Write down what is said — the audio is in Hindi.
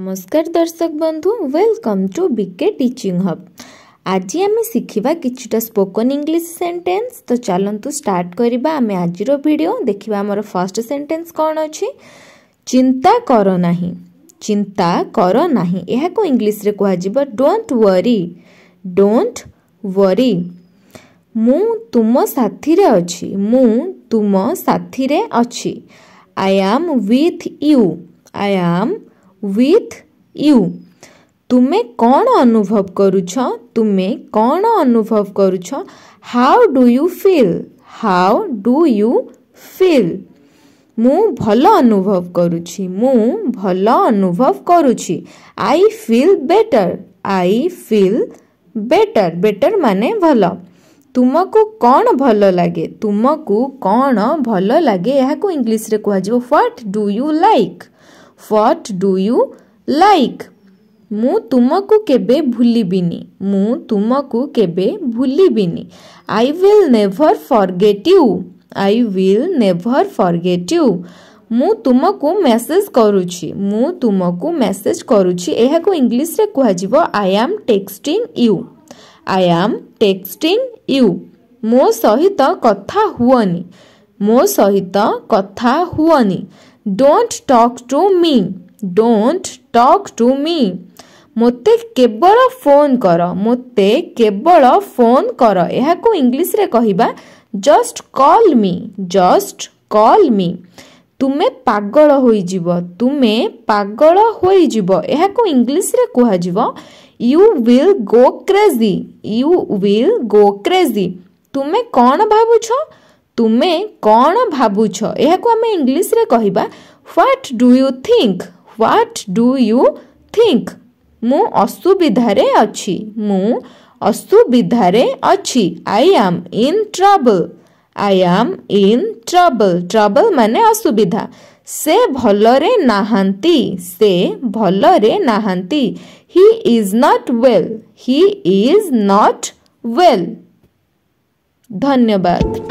नमस्कार दर्शक बंधु welcome to B K teaching hub आज आम शिखा कि स्पोकन इंग्लीश सेन्टेन्स तो चलतु स्टार्ट करवा आम आज भिड देखा आम फर्स्ट सेंटेंस कौन अच्छी चिंता करना चिंता करना यह English don't worry don't worry मु तुम साथी रे अच्छी तुम साथी रे अच्छी आई आम विथ यू आई आम विथ यू तुम्हें कौन अनुभव करुछ तुम्हें कौन अनुभव करुछ how do you feel how do you feel मु भल अनुभव करुछि भल अनुभव करुछि I feel better I feel better better मान भल तुमको कौन भल लगे तुमको कौन भल लगे यहाँ को इंग्लीश्रे कह do you like like? What do you like ମୁଁ ତୁମକୁ କେବେ ଭୁଲିବିନି ମୁଁ ତୁମକୁ କେବେ ଭୁଲିବିନି I will never forget you I will never forget you ମୁଁ ତୁମକୁ ମେସେଜ୍ କରୁଛି ମୁଁ ତୁମକୁ ମେସେଜ୍ କରୁଛି ଏହାକୁ ଇଂଲିଶରେ କୁହାଯିବ I am texting you I am texting you ମୋ ସହିତ କଥା ହୁଅନି ମୋ ସହିତ କଥା ହୁଅନି don't talk to me don't talk to me मोते केवल फोन कर मोते केवल फोन कर यह इंग्लीश कह just call me just call me तुमे पगल हो तुमे पगल हो इंग्लीश कह you will go crazy you will go crazy तुमे कौन भावुछ तुम्हें कौन भावु यह इंग्लीश में कह what do you think what do you think मु असुविधे अच्छी मु असुविधे अच्छी आई आम इन ट्रबल आई आम इन ट्रबल ट्रबल माने असुविधा से भल से भल he is not well he is not well धन्यवाद